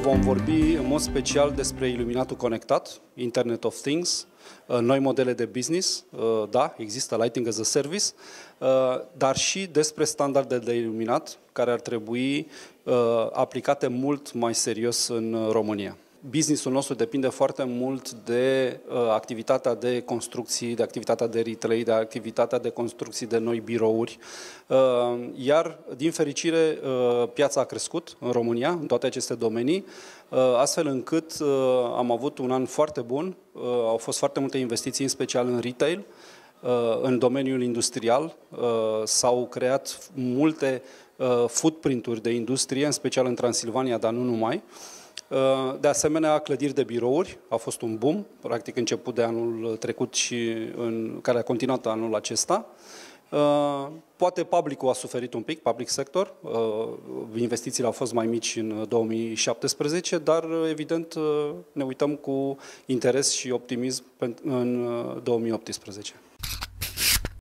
Vom vorbi în mod special despre iluminatul conectat, Internet of Things, uh, noi modele de business, uh, da, există Lighting as a Service, uh, dar și despre standarde de iluminat care ar trebui aplicate mult mai serios în România businessul nostru depinde foarte mult de uh, activitatea de construcții, de activitatea de retail, de activitatea de construcții de noi birouri. Uh, iar, din fericire, uh, piața a crescut în România, în toate aceste domenii, uh, astfel încât uh, am avut un an foarte bun, uh, au fost foarte multe investiții, în special în retail, uh, în domeniul industrial, uh, s-au creat multe uh, footprint-uri de industrie, în special în Transilvania, dar nu numai. Uh, Ă, de asemenea, clădiri de birouri, a fost un boom, practic început de anul trecut și în, care a continuat anul acesta. Ă, poate publicul a suferit un pic, public sector, ă, investițiile au fost mai mici în 2017, dar evident ne uităm cu interes și optimism în 2018.